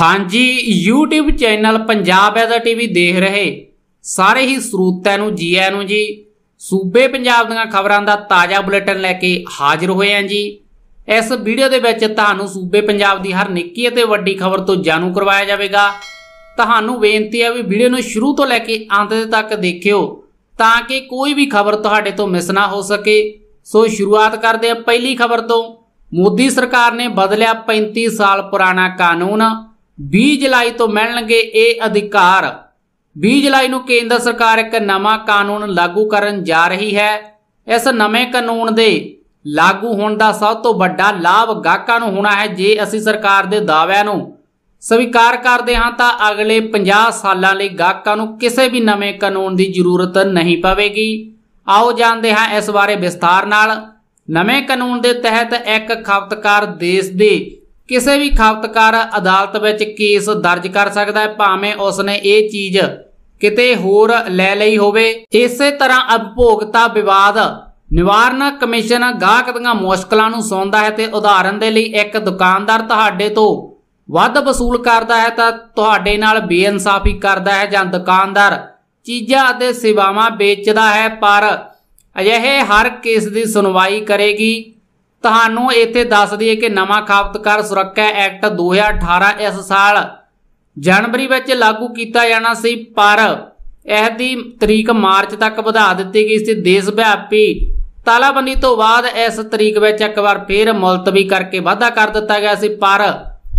ਹਾਂਜੀ YouTube channel Punjab ਐਦਾ TV ਦੇਖ ਰਹੇ ਸਾਰੇ ਹੀ ਸਰੋਤਿਆਂ ਨੂੰ ਜੀ ਆਇਆਂ ਨੂੰ ਜੀ ਸੂਬੇ ਪੰਜਾਬ ਦੀਆਂ ਖਬਰਾਂ ਦਾ ਤਾਜ਼ਾ ਬੁਲੇਟਿਨ ਲੈ ਕੇ ਹਾਜ਼ਰ ਹੋਏ ਆਂ ਜੀ ਇਸ ਵੀਡੀਓ ਦੇ ਵਿੱਚ ਤੁਹਾਨੂੰ ਸੂਬੇ ਪੰਜਾਬ ਦੀ ਹਰ ਨਿੱਕੀ ਅਤੇ ਵੱਡੀ ਖਬਰ ਤੋਂ ਜਾਣੂ ਕਰਵਾਇਆ ਜਾਵੇਗਾ ਤੁਹਾਨੂੰ ਬੇਨਤੀ ਹੈ ਵੀ ਵੀਡੀਓ ਨੂੰ ਸ਼ੁਰੂ ਤੋਂ ਲੈ ਕੇ ਅੰਤ ਤੱਕ ਦੇਖਿਓ ਤਾਂ ਕਿ ਕੋਈ ਵੀ ਖਬਰ ਤੁਹਾਡੇ ਤੋਂ ਮਿਸ ਨਾ ਹੋ ਸਕੇ ਸੋ ਸ਼ੁਰੂਆਤ ਕਰਦੇ ਹਾਂ ਪਹਿਲੀ ਖਬਰ ਤੋਂ ਮੋਦੀ ਸਰਕਾਰ ਨੇ ਬਦਲਿਆ 35 ਸਾਲ ਪੁਰਾਣਾ ਕਾਨੂੰਨ 20 ਜੁਲਾਈ ਤੋਂ ਮਿਲਣਗੇ ਇਹ ਅਧਿਕਾਰ 20 ਜੁਲਾਈ ਨੂੰ ਕੇਂਦਰ ਸਰਕਾਰ ਇੱਕ ਨਵਾਂ ਕਾਨੂੰਨ ਲਾਗੂ ਕਰਨ ਜਾ ਰਹੀ ਹੈ ਇਸ ਨਵੇਂ ਕਾਨੂੰਨ ਦੇ ਲਾਗੂ ਹੋਣ ਦਾ ਸਭ ਤੋਂ ਵੱਡਾ ਲਾਭ ਗਾਹਕਾਂ ਨੂੰ ਹੋਣਾ ਹੈ ਜੇ ਅਸੀਂ ਸਰਕਾਰ ਦੇ ਦਾਅਵਿਆਂ ਨੂੰ ਸਵੀਕਾਰ ਕਰਦੇ ਹਾਂ ਤਾਂ ਅਗਲੇ 50 ਸਾਲਾਂ ਲਈ ਗਾਹਕਾਂ ਨੂੰ ਕਿਸੇ ਵੀ ਨਵੇਂ ਕਾਨੂੰਨ ਦੀ ਜ਼ਰੂਰਤ ਨਹੀਂ ਪਵੇਗੀ ਆਓ ਜਾਣਦੇ ਹਾਂ ਇਸ ਬਾਰੇ ਵਿਸਥਾਰ ਨਾਲ ਨਵੇਂ ਕਾਨੂੰਨ ਦੇ ਤਹਿਤ ਇੱਕ ਖਪਤਕਾਰ ਦੇਸ਼ ਦੇ ਕਿਸੇ ਵੀ ਖਪਤਕਾਰ ਅਦਾਲਤ ਵਿੱਚ ਕੇਸ ਦਰਜ ਕਰ ਸਕਦਾ ਹੈ ਭਾਵੇਂ ਉਸਨੇ ਇਹ ਚੀਜ਼ ਕਿਤੇ ਹੋਰ ਲੈ ਲਈ ਹੋਵੇ ਇਸੇ ਤਰ੍ਹਾਂ ਉਪਭੋਗਤਾ ਵਿਵਾਦ ਨਿਵਾਰਨ ਕਮਿਸ਼ਨ ਗਾਹਕ ਦੀਆਂ ਮੁਸ਼ਕਲਾਂ ਨੂੰ ਸੁਣਦਾ ਹੈ ਤੇ ਉਦਾਹਰਨ ਦੇ ਲਈ ਇੱਕ ਦੁਕਾਨਦਾਰ ਤੁਹਾਡੇ ਤੋਂ ਵੱਧ ਵਸੂਲ ਕਰਦਾ ਹੈ ਤਾਂ ਤੁਹਾਡੇ ਨਾਲ ਬੇਇਨਸਾਫੀ ਕਰਦਾ ਹੈ ਜਾਂ ਦੁਕਾਨਦਾਰ ਚੀਜ਼ਾਂ ਅਤੇ ਸੇਵਾਵਾਂ ਵੇਚਦਾ ਹੈ ਪਰ ਅਜਿਹੇ ਹਰ ਕੇਸ ਦੀ ਸੁਣਵਾਈ ਕਰੇਗੀ ਤੁਹਾਨੂੰ ਇੱਥੇ ਦੱਸ ਦਈਏ ਕਿ ਨਵਾਂ ਖਪਤਕਾਰ ਸੁਰੱਖਿਆ ਐਕਟ 2018 ਇਸ ਸਾਲ ਜਨਵਰੀ ਵਿੱਚ ਲਾਗੂ ਕੀਤਾ ਜਾਣਾ ਸੀ ਪਰ ਇਹ ਦੀ ਤਰੀਕ ਮਾਰਚ ਤੱਕ ਵਧਾ ਦਿੱਤੀ ਗਈ ਸੀ ਦੇਸ਼ ਵਿਆਪੀ ਤਾਲਾਬੰਦੀ ਤੋਂ ਬਾਅਦ ਇਸ ਤਰੀਕ ਵਿੱਚ ਇੱਕ ਵਾਰ ਫੇਰ ਮੁਲਤਵੀ ਕਰਕੇ ਵਾਧਾ ਕਰ ਦਿੱਤਾ ਗਿਆ ਸੀ ਪਰ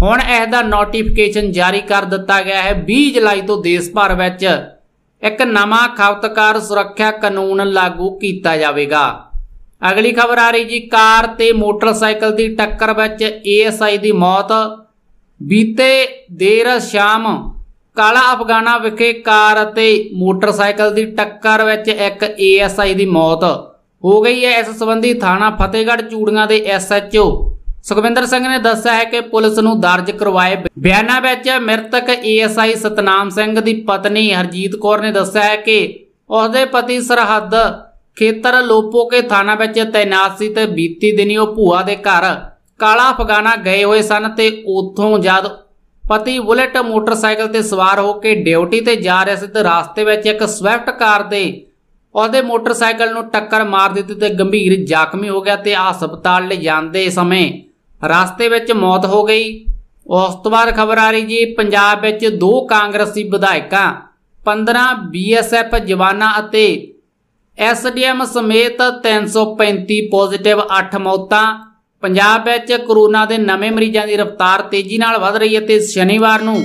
ਹੁਣ ਇਸ ਦਾ ਨੋਟੀਫਿਕੇਸ਼ਨ ਜਾਰੀ ਕਰ ਦਿੱਤਾ ਗਿਆ ਹੈ 20 ਜੁਲਾਈ ਤੋਂ ਦੇਸ਼ ਭਰ ਵਿੱਚ ਇੱਕ ਨਵਾਂ ਖਪਤਕਾਰ ਸੁਰੱਖਿਆ ਕਾਨੂੰਨ ਲਾਗੂ ਕੀਤਾ ਜਾਵੇਗਾ ਅਗਲੀ ਖਬਰ ਆ ਰਹੀ ਜੀ ਕਾਰ ਤੇ ਮੋਟਰਸਾਈਕਲ ਦੀ ਟੱਕਰ ਵਿੱਚ ਏਐਸਆਈ ਦੀ ਮੌਤ ਬੀਤੇ ਦੇਰ ਸ਼ਾਮ ਕਾਲਾ ਅਫਗਾਨਾ ਵਿਖੇ ਕਾਰ ਅਤੇ ਮੋਟਰਸਾਈਕਲ ਦੀ ਟੱਕਰ ਵਿੱਚ ਇੱਕ ਏਐਸਆਈ ਦੀ ਮੌਤ ਹੋ ਗਈ ਹੈ ਇਸ ਸੰਬੰਧੀ ਥਾਣਾ ਫਤਿਹਗੜ੍ਹ ਚੂੜੀਆਂ ਦੇ ਐਸਐਚਓ ਸੁਖਵਿੰਦਰ ਸਿੰਘ ਨੇ ਦੱਸਿਆ ਹੈ ਕਿ ਪੁਲਿਸ ਨੂੰ ਦਰਜ ਕਰਵਾਏ ਬਿਆਨਾਂ ਵਿੱਚ ਮ੍ਰਿਤਕ ਏਐਸਆਈ ਸਤਨਾਮ ਸਿੰਘ ਦੀ ਪਤਨੀ ਹਰਜੀਤ ਕੌਰ ਨੇ ਦੱਸਿਆ ਹੈ ਕਿ ਉਸਦੇ ਪਤੀ ਸਰਹੱਦ ਖੇਤਰ ਲੋਪੋਕੇ ਥਾਣਾ ਵਿੱਚ ਤੈਨਾਤ ਸੀ ਤੇ ਬੀਤੀ ਦਿਨੀ ਉਹ ਭੂਆ ਦੇ ਘਰ ਕਾਲਾ ਅਫਗਾਨਾ ਗਏ ਹੋਏ ਸਨ ਤੇ ਉੱਥੋਂ ਜਦ ਪਤੀ ਬੁਲੇਟ ਮੋਟਰਸਾਈਕਲ ਤੇ ਸਵਾਰ ਹੋ ਕੇ ਡਿਊਟੀ ਤੇ ਜਾ ਰਿਹਾ ਸੀ ਤੇ ਰਾਸਤੇ ਵਿੱਚ ਇੱਕ ਸਵਿਫਟ ਕਾਰ ਦੇ ਉਹਦੇ ਮੋਟਰਸਾਈਕਲ ਨੂੰ ਟੱਕਰ ਮਾਰ ਦਿੱਤੀ ਤੇ ਗੰਭੀਰ ਜ਼ਖਮੀ ਹੋ ਗਿਆ ਤੇ ਹਸਪਤਾਲ ਲੈ ਜਾਂਦੇ ਸਮੇਂ ਰਾਸਤੇ ਵਿੱਚ ਮੌਤ ਹੋ ਗਈ ਉਸ ਤੋਂ ਬਾਅਦ ਖਬਰ ਆ ਰਹੀ ਜੀ ਪੰਜਾਬ ਵਿੱਚ ਦੋ ਕਾਂਗਰਸੀ ਵਿਧਾਇਕਾਂ 15 ਬੀਐਸਐਫ ਜਵਾਨਾਂ ਅਤੇ ਐਸਡੀਐਮ ਸਮੇਤ 335 ਪੋਜ਼ਿਟਿਵ 8 ਮੌਤਾਂ ਪੰਜਾਬ ਵਿੱਚ ਕਰੋਨਾ ਦੇ ਨਵੇਂ ਮਰੀਜ਼ਾਂ ਦੀ ਰਫ਼ਤਾਰ ਤੇਜ਼ੀ ਨਾਲ ਵਧ ਰਹੀ ਹੈ ਤੇ ਸ਼ਨੀਵਾਰ ਨੂੰ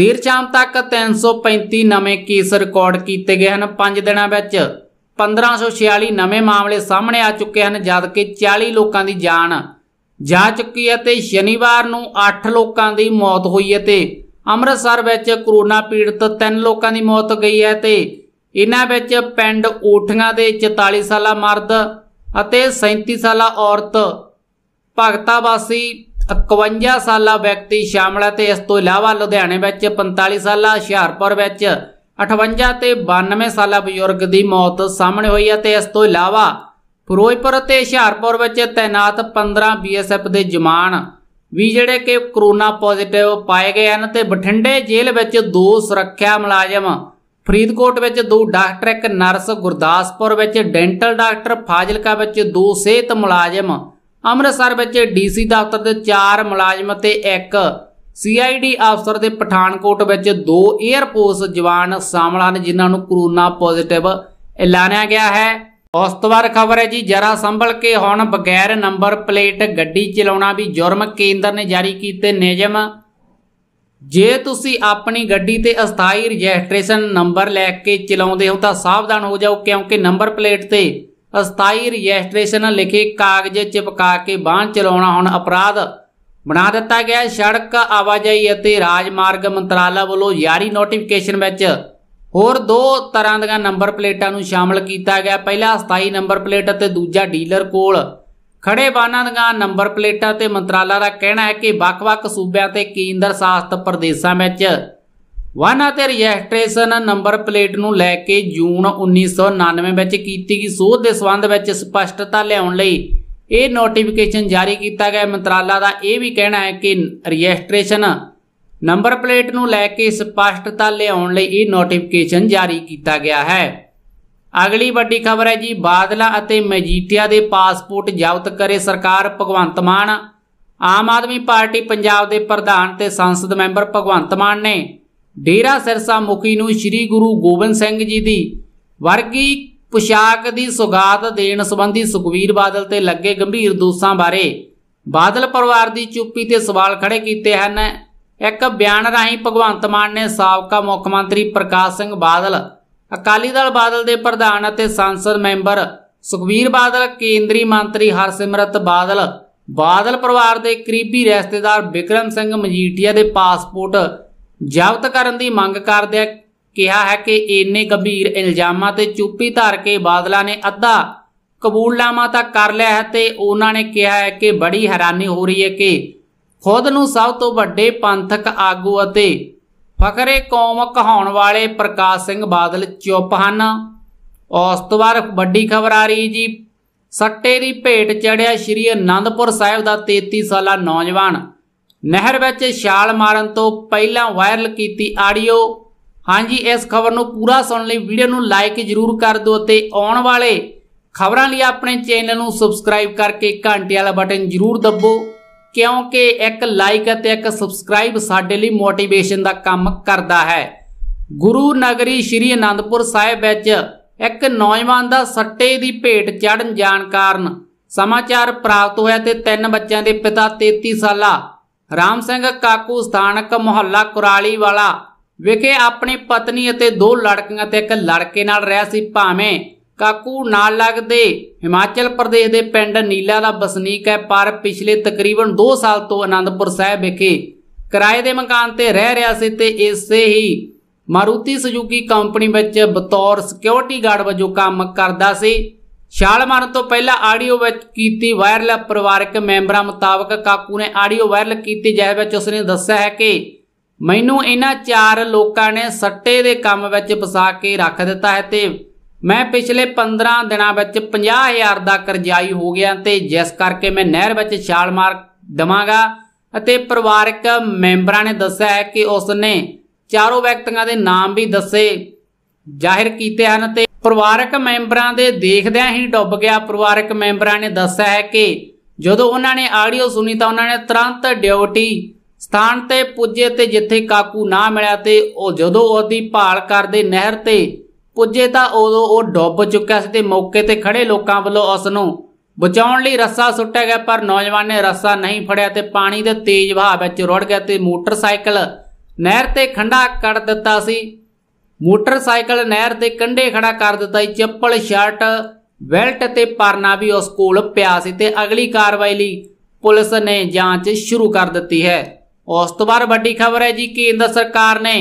ਦੇਰ ਸ਼ਾਮ ਤੱਕ 335 ਨਵੇਂ ਕੇਸ ਰਿਕਾਰਡ ਕੀਤੇ ਗਏ ਹਨ 5 ਦਿਨਾਂ ਵਿੱਚ 1546 ਨਵੇਂ ਮਾਮਲੇ ਸਾਹਮਣੇ ਆ ਚੁੱਕੇ ਹਨ ਜਦ ਕਿ 40 ਲੋਕਾਂ ਦੀ ਜਾਨ ਜਾ ਚੁੱਕੀ ਹੈ ਤੇ ਸ਼ਨੀਵਾਰ ਨੂੰ 8 ਲੋਕਾਂ ਦੀ ਮੌਤ ਹੋਈ ਹੈ ਤੇ ਅੰਮ੍ਰਿਤਸਰ ਵਿੱਚ ਕਰੋਨਾ ਪੀੜਤ 3 ਲੋਕਾਂ ਦੀ ਮੌਤ ਗਈ ਹੈ ਤੇ ਇਹਨਾਂ ਵਿੱਚ ਪਿੰਡ ਓਠੀਆਂ ਦੇ 44 ਸਾਲਾ ਮਰਦ ਅਤੇ 37 ਸਾਲਾ ਔਰਤ ਭਗਤਾ ਵਾਸੀ 51 ਸਾਲਾ ਵਿਅਕਤੀ ਸ਼ਾਮਲ ਹੈ ਤੇ ਇਸ ਤੋਂ ਇਲਾਵਾ ਲੁਧਿਆਣੇ ਵਿੱਚ 45 ਸਾਲਾ ਹਿਸ਼ਾਰਪੁਰ ਵਿੱਚ 58 ਤੇ 92 ਸਾਲਾ ਬਜ਼ੁਰਗ ਦੀ ਮੌਤ ਸਾਹਮਣੇ ਹੋਈ ਹੈ ਤੇ ਇਸ ਤੋਂ ਇਲਾਵਾ ਫਿਰੋਜ਼ਪੁਰ ਅਤੇ ਹਿਸ਼ਾਰਪੁਰ ਵਿੱਚ ਤਾਇਨਾਤ 15 ਬੀਐਸਐਫ ਦੇ ਜਵਾਨ ਵੀ ਜਿਹੜੇ ਕਿ ਕਰੋਨਾ ਪੋਜ਼ਿਟਿਵ ਪਾਏ ਗਏ ਹਨ ਤੇ ਬਠਿੰਡੇ ਜੇਲ੍ਹ ਵਿੱਚ ਦੋ ਸੁਰੱਖਿਆ ਮੁਲਾਜ਼ਮ ਫਰੀਦਕੋਟ ਵਿੱਚ ਦੋ ਡਾਕਟਰ ਇੱਕ ਨਰਸ ਗੁਰਦਾਸਪੁਰ ਵਿੱਚ ਡੈਂਟਲ ਡਾਕਟਰ ਫਾਜ਼ਿਲਕਾ ਵਿੱਚ ਦੋ ਸਿਹਤ ਮੁਲਾਜ਼ਮ ਅੰਮ੍ਰਿਤਸਰ ਵਿੱਚ ਡੀਸੀ ਦਫ਼ਤਰ ਦੇ 4 ਮੁਲਾਜ਼ਮ ਅਤੇ ਇੱਕ ਸੀਆਈਡੀ ਅਫਸਰ ਦੇ ਪਠਾਨਕੋਟ ਵਿੱਚ ਦੋ 에ਅਰਪੋਰਸ ਜਵਾਨ ਸ਼ਾਮਲ ਹਨ ਜਿਨ੍ਹਾਂ ਨੂੰ ਕਰੋਨਾ ਪੋਜ਼ਿਟਿਵ ਐਲਾਨਿਆ ਗਿਆ ਹੈ ਉਸ ਤੋਂ ਬਾਅਦ ਖਬਰ ਹੈ ਜੀ ਜਰਾ ਸੰਭਲ ਕੇ ਹੁਣ ਬਗੈਰ ਨੰਬਰ ਪਲੇਟ ਗੱਡੀ ਚਲਾਉਣਾ ਵੀ ਜੁਰਮ ਕੇਂਦਰ ਨੇ ਜਾਰੀ ਕੀਤੇ ਨਿਯਮ ਜੇ ਤੁਸੀਂ ਆਪਣੀ ਗੱਡੀ ਤੇ ਅਸਥਾਈ ਰਜਿਸਟ੍ਰੇਸ਼ਨ ਨੰਬਰ ਲੈ ਕੇ ਚਲਾਉਂਦੇ ਹੋ ਤਾਂ ਸਾਵਧਾਨ ਹੋ ਜਾਓ ਕਿਉਂਕਿ ਨੰਬਰ ਪਲੇਟ ਤੇ ਅਸਥਾਈ ਰਜਿਸਟ੍ਰੇਸ਼ਨ ਲਿਖੇ ਕਾਗਜ਼ ਚਿਪਕਾ ਕੇ ਬਾਹਰ ਚਲਾਉਣਾ ਹੁਣ ਅਪਰਾਧ ਬਣਾ ਦਿੱਤਾ ਗਿਆ ਸੜਕ ਆਵਾਜਾਈ ਅਤੇ ਰਾਜਮਾਰਗ ਮੰਤਰਾਲਾ ਵੱਲੋਂ ਜਾਰੀ ਨੋਟੀਫਿਕੇਸ਼ਨ ਵਿੱਚ ਹੋਰ ਦੋ ਤਰ੍ਹਾਂ ਦੀਆਂ ਨੰਬਰ ਪਲੇਟਾਂ ਨੂੰ ਸ਼ਾਮਲ ਕੀਤਾ ਗਿਆ ਪਹਿਲਾ ਅਸਥਾਈ ਨੰਬਰ ਪਲੇਟ ਅਤੇ ਦੂਜਾ ਡੀਲਰ ਕੋਲ ਖੜੇ ਬਾਨਾਂ ਦੀਆਂ ਨੰਬਰ ਪਲੇਟਾਂ ਤੇ ਮੰਤਰਾਲਾ ਦਾ ਕਹਿਣਾ ਹੈ ਕਿ ਵੱਖ-ਵੱਖ ਸੂਬਿਆਂ ਤੇ ਕੇਂਦਰ ਸ਼ਾਸਤ ਪ੍ਰਦੇਸ਼ਾਂ ਵਿੱਚ ਵਾਹਨਾਂ ਤੇ ਰਜਿਸਟ੍ਰੇਸ਼ਨ ਨੰਬਰ ਪਲੇਟ ਨੂੰ ਲੈ ਕੇ ਜੂਨ 1999 ਵਿੱਚ ਕੀਤੀ ਗਈ ਸੋਧ ਦੇ ਸਬੰਧ ਵਿੱਚ ਸਪਸ਼ਟਤਾ ਲਿਆਉਣ ਲਈ ਇਹ ਨੋਟੀਫਿਕੇਸ਼ਨ ਜਾਰੀ ਕੀਤਾ ਗਿਆ ਮੰਤਰਾਲਾ ਦਾ ਇਹ ਵੀ ਕਹਿਣਾ ਹੈ ਕਿ ਰਜਿਸਟ੍ਰੇਸ਼ਨ ਨੰਬਰ ਪਲੇਟ ਨੂੰ ਲੈ ਕੇ ਸਪਸ਼ਟਤਾ ਲਿਆਉਣ ਲਈ ਇਹ ਨੋਟੀਫਿਕੇਸ਼ਨ ਜਾਰੀ ਕੀਤਾ ਗਿਆ ਹੈ ਅਗਲੀ ਵੱਡੀ ਖਬਰ ਹੈ ਜੀ ਬਾਦਲਾ ਅਤੇ ਮਜੀਠੀਆ ਦੇ ਪਾਸਪੋਰਟ ਜ਼ਬਤ ਕਰੇ ਸਰਕਾਰ ਭਗਵੰਤ ਮਾਨ ਆਮ ਆਦਮੀ ਪਾਰਟੀ ਪੰਜਾਬ ਦੇ ਪ੍ਰਧਾਨ ਤੇ ਸੰਸਦ ਮੈਂਬਰ ਭਗਵੰਤ ਮਾਨ ਨੇ ਡੇਰਾ ਸਿਰਸਾ ਮੁਖੀ ਨੂੰ ਸ੍ਰੀ ਗੁਰੂ ਗੋਬਿੰਦ ਸਿੰਘ ਜੀ ਦੀ ਵਰਗੀ ਪੁਸ਼ਾਕ ਦੀ ਸੁਗਾਤ ਦੇਣ ਸੰਬੰਧੀ ਸੁਖਵੀਰ ਬਾਦਲ ਤੇ ਲੱਗੇ ਗੰਭੀਰ ਦੋਸ਼ਾਂ ਬਾਰੇ ਬਾਦਲ ਪਰਿਵਾਰ ਦੀ ਚੁੱਪੀ ਤੇ ਸਵਾਲ ਖੜੇ ਕੀਤੇ ਹਨ ਇੱਕ ਬਿਆਨ ਰਾਹੀਂ ਭਗਵੰਤ ਮਾਨ ਨੇ ਸਾਬਕਾ ਮੁੱਖ ਮੰਤਰੀ ਪ੍ਰਕਾਸ਼ ਸਿੰਘ ਬਾਦਲ ਅਕਾਲੀ ਦਲ ਬਾਦਲ ਦੇ ਪ੍ਰਧਾਨ ਅਤੇ ਸੰਸਦ ਮੈਂਬਰ ਸੁਖਵੀਰ ਬਾਦਲ ਕੇਂਦਰੀ ਮੰਤਰੀ ਹਰਸਿਮਰਤ ਬਾਦਲ ਬਾਦਲ ਪਰਿਵਾਰ ਦੇ ਕਰੀਬੀ ਰਿਸ਼ਤੇਦਾਰ ਵਿਕਰਮ ਸਿੰਘ ਮਜੀਠੀਆ ਦੇ ਪਾਸਪੋਰਟ ਜ਼ਬਤ ਕਰਨ ਦੀ ਮੰਗ ਕਰਦਿਆਂ ਕਿਹਾ ਹੈ ਕਿ ਇੰਨੇ ਗੰਭੀਰ ਇਲਜ਼ਾਮਾਂ ਤੇ ਚੁੱਪੀ ਧਾਰ ਕੇ ਬਾਦਲਾਂ ਨੇ ਅੱਧਾ ਕਬੂਲਨਾਮਾ ਤਾਂ ਕਰ ਲਿਆ ਹੈ ਤੇ ਉਹਨਾਂ ਨੇ ਕਿਹਾ ਹੈ ਕਿ ਬੜੀ ਹੈਰਾਨੀ ਹੋ ਰਹੀ ਹੈ ਕਿ ਖੁਦ ਨੂੰ ਸਭ ਤੋਂ ਵੱਡੇ ਪੰਥਕ ਆਗੂ ਅਤੇ ਫਖਰੇ ਕੌਮ ਕਹਾਉਣ ਵਾਲੇ ਪ੍ਰਕਾਸ਼ ਸਿੰਘ ਬਾਦਲ ਚੁੱਪ ਹਨ ਉਸ ਤੋਂ ਬਾਅਦ ਵੱਡੀ ਖਬਰ ਆ ਰਹੀ ਜੀ ਸੱਟੇ ਦੀ ਭੇਟ ਚੜਿਆ ਸ਼੍ਰੀ ਅਨੰਦਪੁਰ ਸਾਹਿਬ ਦਾ 33 ਸਾਲਾ ਨੌਜਵਾਨ ਨਹਿਰ ਵਿੱਚ ਛਾਲ ਮਾਰਨ ਤੋਂ ਪਹਿਲਾਂ ਵਾਇਰਲ ਕੀਤੀ ਆਡੀਓ ਹਾਂਜੀ ਇਸ ਖਬਰ ਨੂੰ ਪੂਰਾ ਸੁਣਨ ਲਈ ਵੀਡੀਓ ਨੂੰ ਲਾਈਕ ਜ਼ਰੂਰ ਕਰ ਦਿਓ ਅਤੇ ਆਉਣ ਵਾਲੇ ਖਬਰਾਂ ਲਈ ਆਪਣੇ ਚੈਨਲ ਨੂੰ ਸਬਸਕ੍ਰਾਈਬ ਕਰਕੇ ਘੰਟੀ ਵਾਲਾ ਬਟਨ ਜ਼ਰੂਰ ਦੱਬੋ ਕਿਉਂਕਿ ਇੱਕ ਲਾਈਕ ਅਤੇ ਇੱਕ ਸਬਸਕ੍ਰਾਈਬ ਸਾਡੇ ਲਈ ਮੋਟੀਵੇਸ਼ਨ ਦਾ ਕੰਮ ਕਰਦਾ ਹੈ ਗੁਰੂ ਨਗਰੀ ਸ਼੍ਰੀ ਅਨੰਦਪੁਰ ਸਾਹਿਬ ਵਿੱਚ ਇੱਕ ਨੌਜਵਾਨ ਦਾ ਸੱਟੇ ਦੀ ਭੇਟ ਚੜਨ ਜਾਣ ਕਾਰਨ ਸਮਾਚਾਰ ਪ੍ਰਾਪਤ ਹੋਇਆ ਤੇ ਤਿੰਨ ਬੱਚਿਆਂ ਦੇ ਪਿਤਾ 33 ਸਾਲਾ ਰਾਮ ਸਿੰਘ ਕਾਕੂ ਸਥਾਨਕ ਮੁਹੱਲਾ ਕੁਰਾਲੀ ਵਾਲਾ ਵਿਖੇ ਆਪਣੀ ਪਤਨੀ ਅਤੇ ਦੋ ਲੜਕੀਆਂ ਤੇ ਇੱਕ ਲੜਕੇ ਨਾਲ ਰਹਿ ਸੀ ਭਾਵੇਂ ਕਾਕੂ ਨਾਲ ਲੱਗਦੇ ਹਿਮਾਚਲ ਪ੍ਰਦੇਸ਼ ਦੇ ਪਿੰਡ ਨੀਲਾ ਦਾ ਵਸਨੀਕ ਹੈ ਪਰ ਪਿਛਲੇ ਤਕਰੀਬਨ 2 ਸਾਲ ਤੋਂ ਆਨੰਦਪੁਰ ਸਾਹਿਬ ਵਿਖੇ ਕਿਰਾਏ ਦੇ ਮਕਾਨ ਤੇ ਰਹਿ ਰਿਹਾ ਸੀ ਤੇ ਇਸੇ ਹੀ ਮਾਰੂਤੀ ਸੁਜ਼ੂਕੀ ਕੰਪਨੀ ਵਿੱਚ ਬਤੌਰ ਸਿਕਿਉਰਿਟੀ ਗਾਰਡ ਵਜੋਂ ਕੰਮ ਕਰਦਾ ਸੀ ਛਾਲ ਮਾਰਨ ਤੋਂ ਪਹਿਲਾਂ ਆਡੀਓ ਵਿੱਚ ਕੀਤੀ ਵਾਇਰਲ ਪਰਿਵਾਰਕ ਮੈਂਬਰਾਂ ਮੁਤਾਬਕ ਕਾਕੂ ਨੇ ਆਡੀਓ ਵਾਇਰਲ ਕੀਤੀ ਜਿਸ ਵਿੱਚ ਉਸਨੇ ਦੱਸਿਆ ਹੈ ਕਿ ਮੈਨੂੰ ਇਹਨਾਂ ਚਾਰ ਲੋਕਾਂ ਨੇ ਸੱਟੇ ਦੇ ਕੰਮ ਵਿੱਚ ਫਸਾ ਕੇ ਰੱਖ ਦਿੱਤਾ ਹੈ ਤੇ ਮੈਂ ਪਿਛਲੇ 15 ਦਿਨਾਂ ਵਿੱਚ 50000 ਦਾ ਕਰਜ਼ਾਈ ਹੋ ਗਿਆ ਤੇ ਜਿਸ ਕਰਕੇ ਮੈਂ ਨਹਿਰ ਵਿੱਚ ਛਾਲ ਮਾਰ ਦਵਾਂਗਾ ਅਤੇ ਪਰਿਵਾਰਕ ਮੈਂਬਰਾਂ ਨੇ ਦੱਸਿਆ ਹੈ ਕਿ ਉਸ ਨੇ ਚਾਰੋਂ ਵਿਅਕਤੀਆਂ ਦੇ ਨਾਮ ਵੀ ਦੱਸੇ ਜ਼ਾਹਿਰ ਕੀਤੇ ਹਨ ਤੇ ਪਰਿਵਾਰਕ ਮੈਂਬਰਾਂ ਦੇ ਦੇਖਦਿਆਂ ਹੀ ਡੁੱਬ ਗਿਆ ਪਰਿਵਾਰਕ ਮੈਂਬਰਾਂ ਨੇ ਦੱਸਿਆ ਹੈ ਕਿ ਜਦੋਂ ਉਹਨਾਂ ਨੇ ਆਡੀਓ ਸੁਣੀ ਤਾਂ ਉਹਨਾਂ ਨੇ ਤੁਰੰਤ ਡਿਊਟੀ ਸਥਾਨ ਤੇ ਪੁੱਜੇ ਤੇ ਜਿੱਥੇ ਕਾਕੂ ਨਾ ਮਿਲਿਆ ਤੇ ਉਹ ਜਦੋਂ ਉਹਦੀ ਭਾਲ ਕਰਦੇ ਨਹਿਰ ਤੇ ਪੁੱਜੇ ਤਾਂ ਉਦੋਂ ਉਹ ਡੁੱਬ ਚੁੱਕਿਆ ਸੀ ਤੇ ਮੌਕੇ ਤੇ ਖੜੇ ਲੋਕਾਂ ਵੱਲੋਂ ਉਸ ਨੂੰ ਬਚਾਉਣ ਲਈ ਰੱਸਾ ਸੁੱਟਿਆ ਗਿਆ ਪਰ ਨੌਜਵਾਨ ਨੇ ਰੱਸਾ ਨਹੀਂ ਫੜਿਆ ਤੇ ਪਾਣੀ ਦੇ ਤੇਜ਼ ਵਹਾਅ ਵਿੱਚ ਰੁੜ ਗਿਆ ਤੇ ਮੋਟਰਸਾਈਕਲ ਨਹਿਰ ਤੇ ਖੰਡਾ ਕੱਢ ਦਿੱਤਾ ਸੀ ਮੋਟਰਸਾਈਕਲ ਨਹਿਰ ਦੇ ਕੰਢੇ ਖੜਾ ਕਰ ਦਿੱਤਾ ਸੀ ਚੱਪਲ ਸ਼ਰਟ ਬੈਲਟ ਤੇ ਪਰਨਾ ਵੀ ਉਸ ਕੋਲ ਪਿਆ ਸੀ ਤੇ ਅਗਲੀ ਕਾਰਵਾਈ ਲਈ ਪੁਲਿਸ ਨੇ ਜਾਂਚ ਸ਼ੁਰੂ ਕਰ ਦਿੱਤੀ ਹੈ ਉਸ ਤੋਂ ਬਾਅਦ ਵੱਡੀ ਖਬਰ ਹੈ ਜੀ ਕੇਂਦਰ ਸਰਕਾਰ ਨੇ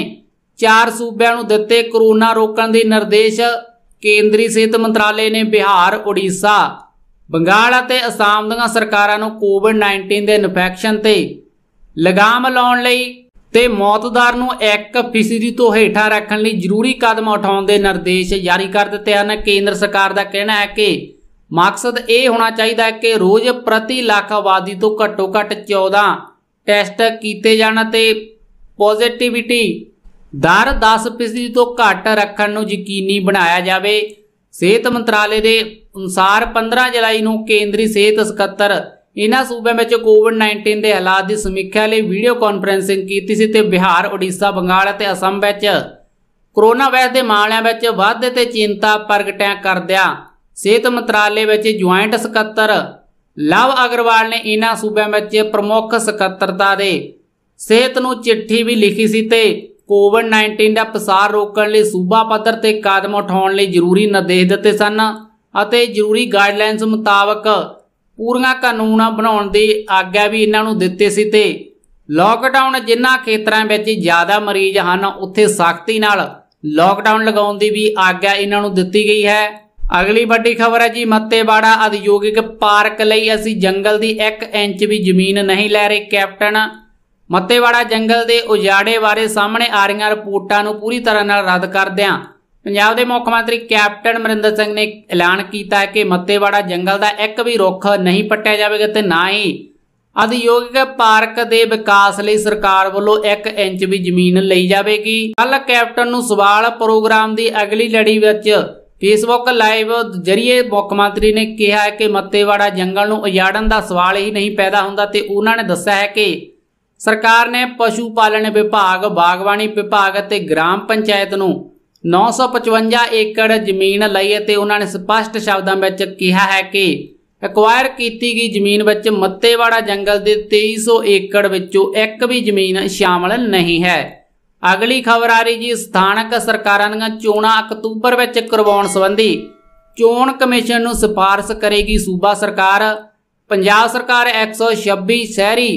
ਚਾਰ ਸੂਬਿਆਂ ਨੂੰ ਦਿੱਤੇ ਕਰੋਨਾ ਰੋਕਣ ਦੇ ਨਿਰਦੇਸ਼ ਕੇਂਦਰੀ ਸਿਹਤ ਮੰਤਰਾਲੇ ਨੇ ਬਿਹਾਰ ਓਡੀਸ਼ਾ ਬੰਗਾਲ ਅਤੇ ਅਸਾਮ ਦੀਆਂ ਸਰਕਾਰਾਂ ਨੂੰ ਕੋਵਿਡ-19 ਦੇ ਇਨਫੈਕਸ਼ਨ ਤੇ ਲਗਾਮ ਲਾਉਣ ਲਈ ਤੇ ਮੌਤਦਾਰ ਨੂੰ 1% ਤੋਂ ਹੇਠਾਂ ਰੱਖਣ ਲਈ ਜ਼ਰੂਰੀ ਕਦਮ ਉਠਾਉਣ ਦੇ ਨਿਰਦੇਸ਼ ਜਾਰੀ ਕਰ ਦਿੱਤੇ ਹਨ ਕੇਂਦਰ ਸਰਕਾਰ ਦਾ ਕਹਿਣਾ ਹੈ ਕਿ ਮਕਸਦ ਇਹ ਹੋਣਾ ਚਾਹੀਦਾ ਹੈ ਕਿ ਰੋਜ਼ ਪ੍ਰਤੀ ਲੱਖ ਆਬਾਦੀ ਤੋਂ ਘੱਟੋ ਘੱਟ 14 ਟੈਸਟ ਕੀਤੇ ਜਾਣ ਅਤੇ ਪੋਜ਼ਿਟਿਵਿਟੀ ਦਰ 10% ਤੋਂ ਘੱਟ ਰੱਖਣ ਨੂੰ ਯਕੀਨੀ ਬਣਾਇਆ ਜਾਵੇ ਸਿਹਤ ਮੰਤਰਾਲੇ ਦੇ ਅਨੁਸਾਰ 15 ਜੁਲਾਈ ਨੂੰ ਕੇਂਦਰੀ ਸਿਹਤ ਸਕੱਤਰ ਇਹਨਾਂ ਸੂਬਿਆਂ ਵਿੱਚ ਕੋਵਿਡ-19 ਦੇ ਹਾਲਾਤ ਦੀ ਸਮੀਖਿਆ ਲਈ ਵੀਡੀਓ ਕਾਨਫਰੈਂਸਿੰਗ ਕੀਤੀ ਸੀ ਤੇ ਬਿਹਾਰ, ਓਡੀਸ਼ਾ, ਬੰਗਾਲ ਅਤੇ ਅਸਮ ਵਿੱਚ ਕੋਰੋਨਾ ਵਾਇਰਸ ਦੇ ਮਾਮਲਿਆਂ ਵਿੱਚ ਵਾਧੇ ਤੇ ਚਿੰਤਾ ਪ੍ਰਗਟਿਆ ਕਰਦਿਆਂ ਸਿਹਤ ਮੰਤਰਾਲੇ ਵਿੱਚ ਜੁਆਇੰਟ ਸਕੱਤਰ ਲਵ ਅਗਰਵਾਲ ਨੇ ਇਹਨਾਂ ਸੂਬਿਆਂ ਵਿੱਚ ਪ੍ਰਮੁੱਖ ਸਕੱਤਰਤਾ ਦੇ ਸਿਹਤ ਨੂੰ ਚਿੱਠੀ ਵੀ ਲਿਖੀ ਸੀ ਤੇ ਕੋਵਿਡ-19 ਦਾ ਪਸਾਰ ਰੋਕਣ ਲਈ ਸੂਬਾ ਪੱਧਰ ਤੇ ਕਦਮ ਉਠਾਉਣ ਲਈ ਜ਼ਰੂਰੀ ਨਿਰਦੇਸ਼ ਦਿੱਤੇ ਸਨ ਅਤੇ ਜ਼ਰੂਰੀ ਗਾਈਡਲਾਈਨਸ ਮੁਤਾਬਕ ਪੂਰੀਆਂ ਕਾਨੂੰਨਾਂ ਬਣਾਉਣ ਦੀ ਆਗਿਆ ਵੀ ਇਹਨਾਂ ਨੂੰ ਦਿੱਤੀ ਸੀ ਤੇ ਲਾਕਡਾਊਨ ਜਿਨ੍ਹਾਂ ਖੇਤਰਾਂ ਵਿੱਚ ਜ਼ਿਆਦਾ ਮਰੀਜ਼ ਹਨ ਉੱਥੇ ਸਖਤੀ ਨਾਲ ਲਾਕਡਾਊਨ ਲਗਾਉਣ ਦੀ ਵੀ ਆਗਿਆ ਇਹਨਾਂ ਨੂੰ ਦਿੱਤੀ ਗਈ ਹੈ ਅਗਲੀ ਵੱਡੀ ਖਬਰ ਹੈ ਜੀ ਮੱਤੇਵਾੜਾ ਅਧਿਯੋਗਿਕ ਪਾਰਕ ਲਈ ਅਸੀਂ ਜੰਗਲ ਦੀ 1 ਇੰਚ ਵੀ ਜ਼ਮੀਨ ਨਹੀਂ ਲੈ ਰਹੇ ਕੈਪਟਨ ਮੱਤੇਵਾੜਾ ਜੰਗਲ ਦੇ ਉਜਾੜੇ ਬਾਰੇ ਸਾਹਮਣੇ ਆ ਰਹੀਆਂ ਰਿਪੋਰਟਾਂ ਨੂੰ ਪੂਰੀ ਤਰ੍ਹਾਂ ਨਾਲ ਰੱਦ ਕਰਦਿਆਂ ਪੰਜਾਬ ਦੇ ਮੁੱਖ ਮੰਤਰੀ ਕੈਪਟਨ ਅਮਰਿੰਦਰ ਸਿੰਘ ਨੇ ਐਲਾਨ ਕੀਤਾ ਕਿ ਮੱਤੇਵਾੜਾ ਜੰਗਲ ਦਾ ਇੱਕ ਵੀ ਰੁੱਖ ਨਹੀਂ ਪੱਟਿਆ ਜਾਵੇਗਾ ਤੇ ਨਾ ਹੀ ਅਧਿਯੋਗਿਕ ਪਾਰਕ ਦੇ ਵਿਕਾਸ ਲਈ ਸਰਕਾਰ ਵੱਲੋਂ 1 ਇੰਚ ਵੀ ਜ਼ਮੀਨ ਲਈ ਜਾਵੇਗੀ ਕੱਲ ਕੈਪਟਨ ਨੂੰ ਸਵਾਲ ਪ੍ਰੋਗਰਾਮ ਦੀ ਅਗਲੀ ਲੜੀ ਵਿੱਚ ਫੇਸਬੁੱਕ ਲਾਈਵ ਜਰੀਏ ਮੁੱਖ ਮੰਤਰੀ ਨੇ ਕਿਹਾ ਕਿ ਮੱਤੇਵਾੜਾ ਜੰਗਲ ਨੂੰ ਉਜਾੜਨ ਦਾ ਸਵਾਲ ਹੀ ਨਹੀਂ ਪੈਦਾ ਹੁੰਦਾ ਤੇ ਉਹਨਾਂ ਨੇ ਦੱਸਿਆ ਹੈ ਕਿ ਸਰਕਾਰ ਨੇ ਪਸ਼ੂ ਪਾਲਣ ਵਿਭਾਗ, ਬਾਗਵਾਨੀ ਵਿਭਾਗ ਅਤੇ ਗ੍ਰਾਮ ਪੰਚਾਇਤ ਨੂੰ 955 ਏਕੜ ਜ਼ਮੀਨ ਲਈ ਅਤੇ ਉਹਨਾਂ ਨੇ ਸਪਸ਼ਟ ਸ਼ਬਦਾਂ ਵਿੱਚ ਕਿਹਾ ਹੈ ਕਿ ਐਕਵਾਇਰ ਕੀਤੀ ਗਈ ਜ਼ਮੀਨ ਵਿੱਚ ਮੱਤੇਵਾੜਾ ਜੰਗਲ ਦੇ 2300 ਏਕੜ ਵਿੱਚੋਂ ਇੱਕ ਵੀ ਜ਼ਮੀਨ ਸ਼ਾਮਲ ਨਹੀਂ ਹੈ ਅਗਲੀ ਖਬਰ ਆ ਰਹੀ ਜੀ ਸਥਾਨਕ ਸਰਕਾਰਾਂ ਦੀਆਂ ਚੋਣਾਂ ਅਕਤੂਬਰ ਵਿੱਚ ਕਰਵਾਉਣ ਸੰਬੰਧੀ ਚੋਣ ਕਮਿਸ਼ਨ ਨੂੰ ਸਿਫਾਰਸ਼ ਕਰੇਗੀ ਸੂਬਾ ਸਰਕਾਰ ਪੰਜਾਬ ਸਰਕਾਰ 126 ਸ਼ਹਿਰੀ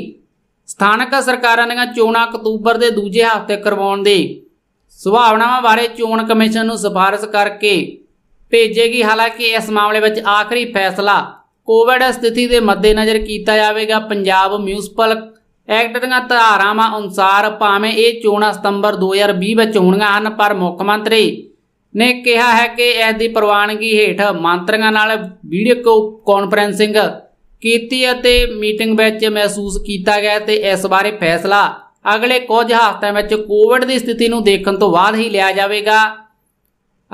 ਸਥਾਨਕ ਸਰਕਾਰਾਂ ਦੀਆਂ ਚੋਣਾਂ ਅਕਤੂਬਰ ਦੇ ਦੂਜੇ ਹਫ਼ਤੇ ਕਰਵਾਉਣ ਦੀ ਸੁਭਾਵਨਾਵਾਂ ਬਾਰੇ ਚੋਣ ਕਮਿਸ਼ਨ ਨੂੰ ਸਿਫਾਰਿਸ਼ ਕਰਕੇ ਭੇਜੇਗੀ ਹਾਲਾਂਕਿ ਇਸ ਮਾਮਲੇ ਵਿੱਚ ਆਖਰੀ ਫੈਸਲਾ ਕੋਵਿਡ ਸਥਿਤੀ ਦੇ ਮੱਦੇਨਜ਼ਰ ਕੀਤਾ ਜਾਵੇਗਾ ਪੰਜਾਬ ਮਿਊਨਿਸਪਲ ਐਕਟ ਦੀਆਂ ਧਾਰਾਵਾਂ ਅਨੁਸਾਰ ਭਾਵੇਂ ਇਹ ਚੋਣਾਂ ਸਤੰਬਰ 2020 ਵਿੱਚ ਹੋਣੀਆਂ ਹਨ ਪਰ ਮੁੱਖ ਮੰਤਰੀ ਨੇ ਕਿਹਾ ਹੈ ਕਿ ਇਸ ਦੀ ਪ੍ਰਵਾਨਗੀ ਹੇਠ ਮੰਤਰੀਆਂ ਨਾਲ ਵੀਡੀਓ ਕਾਨਫਰੈਂਸਿੰਗ ਕੀਤੀ ਅਤੇ ਮੀਟਿੰਗ ਵਿੱਚ ਮਹਿਸੂਸ ਕੀਤਾ ਗਿਆ ਤੇ ਇਸ ਬਾਰੇ ਫੈਸਲਾ ਅਗਲੇ ਕੁਝ ਹਫ਼ਤਿਆਂ ਵਿੱਚ ਕੋਵਿਡ ਦੀ ਸਥਿਤੀ ਨੂੰ ਦੇਖਣ ਤੋਂ ਬਾਅਦ ਹੀ ਲਿਆ ਜਾਵੇਗਾ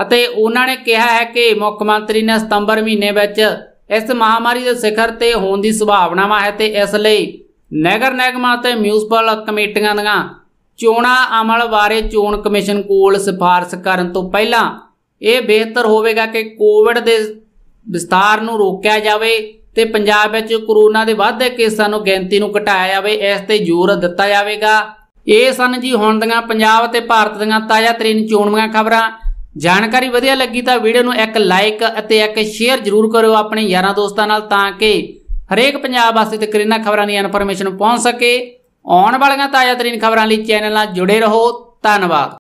ਅਤੇ ਉਹਨਾਂ ਨੇ ਕਿਹਾ ਹੈ ਕਿ ਮੁੱਖ ਮੰਤਰੀ ਨੇ ਸਤੰਬਰ ਮਹੀਨੇ ਵਿੱਚ ਇਸ ਮਹਾਮਾਰੀ ਦੇ ਸਿਖਰ ਤੇ ਹੋਣ ਦੀ ਸੰਭਾਵਨਾਵਾਂ ਹੈ ਤੇ ਇਸ ਲਈ ਨਗਰ ਨਿਗਮਾਂ ਤੇ ਮਿਊਨਿਸਪਲ ਕਮੇਟੀਆਂ ਦੀਆਂ ਚੋਣਾਂ ਅਮਲ ਬਾਰੇ ਚੋਣ ਕਮਿਸ਼ਨ ਕੋਲ ਸਿਫਾਰਸ਼ ਕਰਨ ਤੋਂ ਪਹਿਲਾਂ ਇਹ ਬਿਹਤਰ ਹੋਵੇਗਾ ਕਿ ਕੋਵਿਡ ਦੇ ਵਿਸਤਾਰ ਨੂੰ ਰੋਕਿਆ ਜਾਵੇ ਤੇ ਪੰਜਾਬ ਵਿੱਚ ਕਰੋਨਾ ਦੇ ਵਾਧੇ ਕੇਸਾਂ ਨੂੰ ਗਿਣਤੀ ਨੂੰ ਘਟਾਇਆ ਜਾਵੇ ਇਸ ਤੇ ਜ਼ੋਰ ਦਿੱਤਾ ਜਾਵੇਗਾ ਇਹ ਸਨ ਜੀ ਹੁਣ ਦੀਆਂ ਪੰਜਾਬ ਤੇ ਭਾਰਤ ਦੀਆਂ ਤਾਜ਼ਾ ਤਰੀਨ ਚੋਣਵੀਆਂ ਖਬਰਾਂ ਜਾਣਕਾਰੀ ਵਧੀਆ ਲੱਗੀ ਤਾਂ ਵੀਡੀਓ ਨੂੰ ਇੱਕ ਲਾਈਕ ਅਤੇ ਇੱਕ ਸ਼ੇਅਰ ਜ਼ਰੂਰ ਕਰਿਓ ਆਪਣੇ ਯਾਰਾਂ ਦੋਸਤਾਂ ਨਾਲ ਤਾਂ ਕਿ ਹਰੇਕ ਪੰਜਾਬ ਵਾਸੀ ਤੇ ਇਹਨਾਂ ਖਬਰਾਂ ਦੀ ਇਨਫੋਰਮੇਸ਼ਨ ਪਹੁੰਚ ਸਕੇ ਆਉਣ ਵਾਲੀਆਂ ਤਾਜ਼ਾ ਤਰੀਨ ਖਬਰਾਂ ਲਈ ਚੈਨਲ ਨਾਲ ਜੁੜੇ ਰਹੋ ਧੰਨਵਾਦ